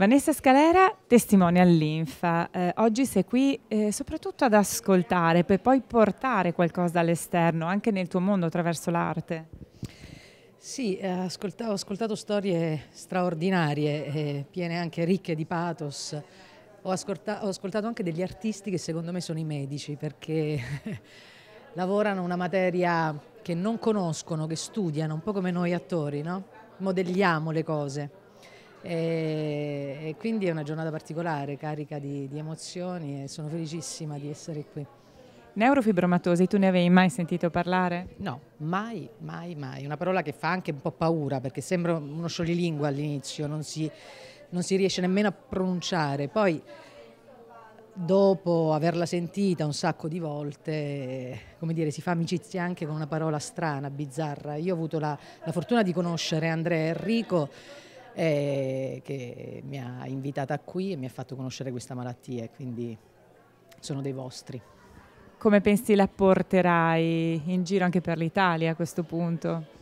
Vanessa Scalera, testimone all'Infa. Eh, oggi sei qui eh, soprattutto ad ascoltare per poi portare qualcosa all'esterno, anche nel tuo mondo attraverso l'arte. Sì, eh, ascolta ho ascoltato storie straordinarie, eh, piene anche ricche di pathos. Ho, ascolta ho ascoltato anche degli artisti che secondo me sono i medici perché lavorano una materia che non conoscono, che studiano, un po' come noi attori, no? Modelliamo le cose e, e quindi è una giornata particolare, carica di, di emozioni e sono felicissima di essere qui. Neurofibromatosi, tu ne avevi mai sentito parlare? No, mai, mai, mai. Una parola che fa anche un po' paura perché sembra uno scioglilingua all'inizio, non si, non si riesce nemmeno a pronunciare. Poi, dopo averla sentita un sacco di volte, come dire, si fa amicizia anche con una parola strana, bizzarra. Io ho avuto la, la fortuna di conoscere Andrea Enrico eh, che mi ha invitata qui e mi ha fatto conoscere questa malattia quindi sono dei vostri. Come pensi la porterai in giro anche per l'Italia a questo punto?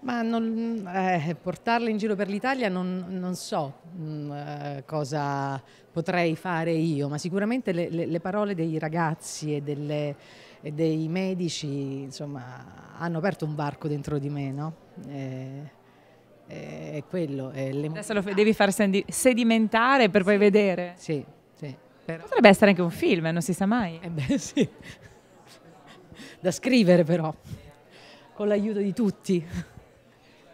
Ma non, eh, portarla in giro per l'Italia non, non, so mh, mm, eh, cosa potrei fare io, ma sicuramente le, le, le parole dei ragazzi e, delle, e, dei medici insomma, hanno aperto un varco dentro di me. No? Eh, eh, è quello. È Adesso lo devi far sedimentare per poi vedere. Sì, sì. Però... Potrebbe essere anche un film, non si sa mai. Eh beh, sì. da scrivere però, con l'aiuto di tutti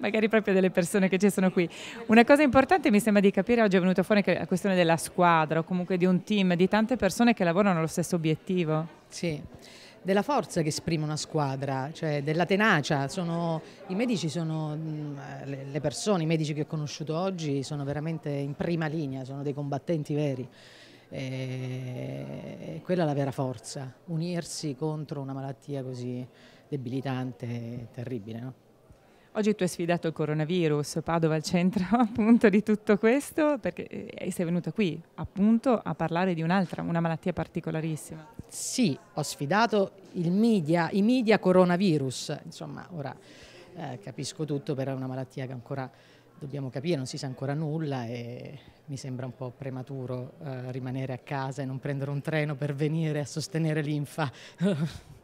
magari proprio delle persone che ci sono qui. Una cosa importante mi sembra di capire oggi è venuta fuori la questione della squadra o comunque di un team, di tante persone che lavorano allo stesso obiettivo. Sì della forza che esprime una squadra, cioè della tenacia. Sono, I medici sono mm, le persone, i medici che ho conosciuto oggi sono veramente in prima linea, sono dei combattenti veri. Eh, e quella è la vera forza, unirsi contro una malattia così debilitante e terribile. No? Oggi tu hai sfidato il coronavirus, Padova al centro appunto di tutto questo, perché eh, sei venuta qui appunto a parlare di un'altra, una malattia particolarissima sì, ho sfidato media, i media coronavirus, insomma, ora eh, capisco tutto, però è una malattia che ancora dobbiamo capire, non si sa ancora nulla e mi sembra un po' prematuro eh, rimanere a casa e non prendere un treno per venire a sostenere l'Infa.